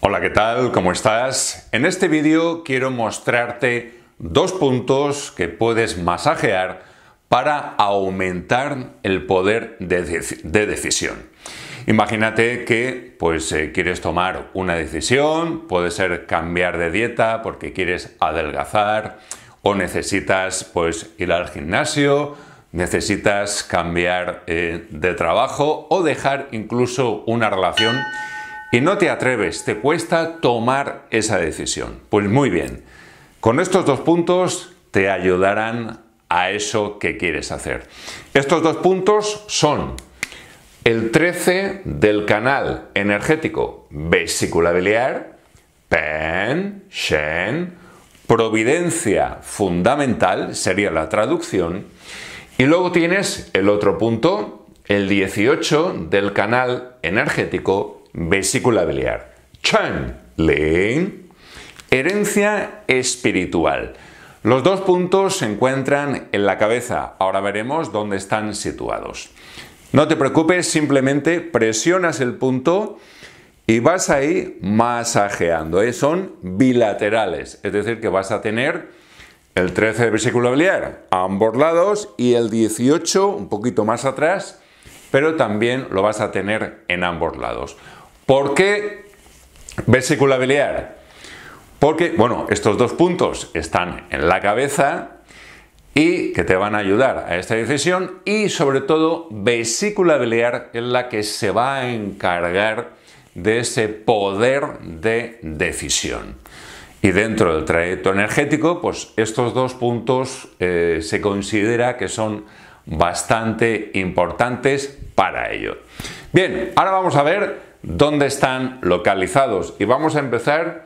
Hola, ¿qué tal? ¿Cómo estás? En este vídeo quiero mostrarte dos puntos que puedes masajear para aumentar el poder de, decisión. Imagínate que pues eh, quieres tomar una decisión, puede ser cambiar de dieta porque quieres adelgazar o necesitas pues ir al gimnasio, necesitas cambiar eh, de trabajo o dejar incluso una relación y no te atreves, te cuesta tomar esa decisión. Pues muy bien, con estos dos puntos te ayudarán a eso que quieres hacer. Estos dos puntos son el 13 del canal energético vesicular biliar, pen, shen, providencia fundamental, sería la traducción, y luego tienes el otro punto, el 18 del canal energético vesícula biliar. chan Lin, herencia espiritual. Los dos puntos se encuentran en la cabeza. Ahora veremos dónde están situados. No te preocupes, simplemente presionas el punto y vas ahí masajeando. ¿eh? Son bilaterales, es decir, que vas a tener el 13 de vesícula biliar a ambos lados y el 18 un poquito más atrás, pero también lo vas a tener en ambos lados. ¿Por qué vesícula biliar? Porque, bueno, estos dos puntos están en la cabeza y que te van a ayudar a esta decisión y sobre todo vesícula biliar es la que se va a encargar de ese poder de decisión. Y dentro del trayecto energético, pues estos dos puntos eh, se considera que son bastante importantes para ello. Bien, ahora vamos a ver dónde están localizados. Y vamos a empezar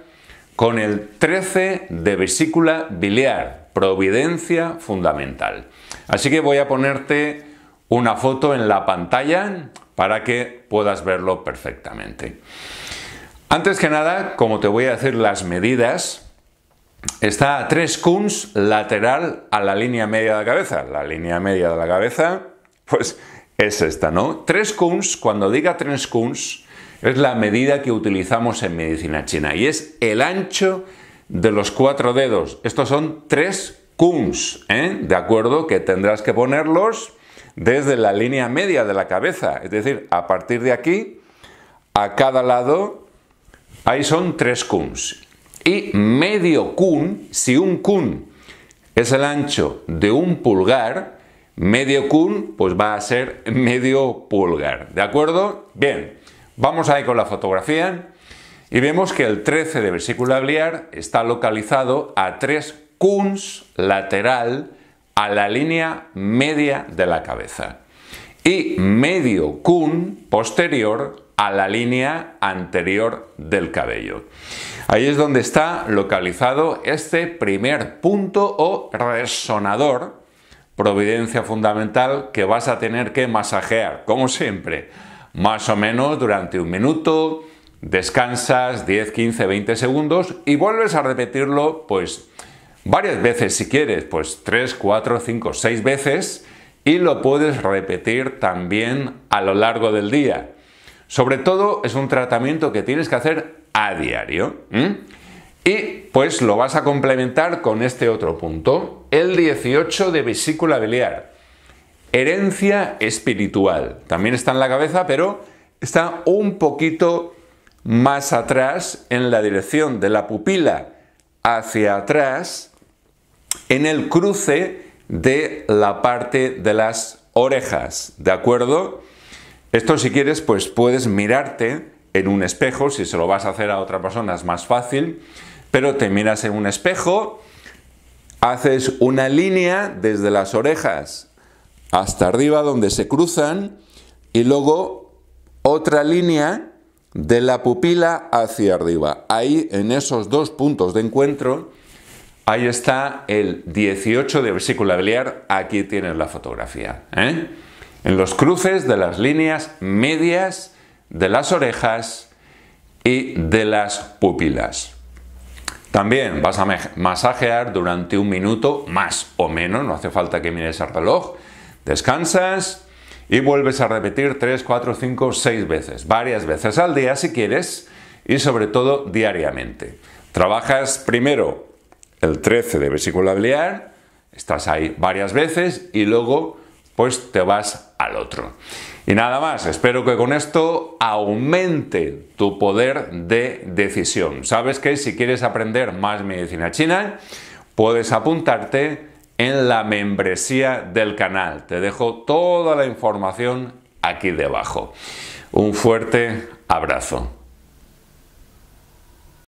con el 13 de vesícula biliar, providencia fundamental. Así que voy a ponerte una foto en la pantalla para que puedas verlo perfectamente. Antes que nada, como te voy a decir las medidas, está a 3 kuns lateral a la línea media de la cabeza. La línea media de la cabeza, pues es esta, ¿no? Tres kuns, cuando diga tres kuns, es la medida que utilizamos en medicina china y es el ancho de los cuatro dedos. Estos son tres kuns, ¿eh? ¿de acuerdo? Que tendrás que ponerlos desde la línea media de la cabeza. Es decir, a partir de aquí, a cada lado, ahí son tres kuns. Y medio kun, si un kun es el ancho de un pulgar, medio kun pues va a ser medio pulgar. ¿De acuerdo? Bien. Vamos ahí con la fotografía y vemos que el 13 de vesícula biliar está localizado a 3 cuns lateral a la línea media de la cabeza y medio cun posterior a la línea anterior del cabello. Ahí es donde está localizado este primer punto o resonador, providencia fundamental que vas a tener que masajear, como siempre más o menos durante un minuto, descansas 10, 15, 20 segundos y vuelves a repetirlo pues varias veces si quieres, pues 3, 4, 5, 6 veces y lo puedes repetir también a lo largo del día. Sobre todo es un tratamiento que tienes que hacer a diario. Y pues lo vas a complementar con este otro punto, el 18 de vesícula biliar. Herencia espiritual. También está en la cabeza, pero está un poquito más atrás en la dirección de la pupila hacia atrás en el cruce de la parte de las orejas, ¿de acuerdo? Esto si quieres pues puedes mirarte en un espejo, si se lo vas a hacer a otra persona es más fácil, pero te miras en un espejo, haces una línea desde las orejas hasta arriba donde se cruzan y luego otra línea de la pupila hacia arriba. Ahí en esos dos puntos de encuentro, ahí está el 18 de vesícula biliar, aquí tienes la fotografía. ¿eh? En los cruces de las líneas medias de las orejas y de las pupilas. También vas a masajear durante un minuto más o menos, no hace falta que mires el reloj, Descansas y vuelves a repetir 3, 4, 5, 6 veces, varias veces al día si quieres y sobre todo diariamente. Trabajas primero el 13 de vesícula biliar, estás ahí varias veces y luego pues te vas al otro. Y nada más, espero que con esto aumente tu poder de decisión. Sabes que si quieres aprender más medicina china, puedes apuntarte en la membresía del canal. Te dejo toda la información aquí debajo. Un fuerte abrazo.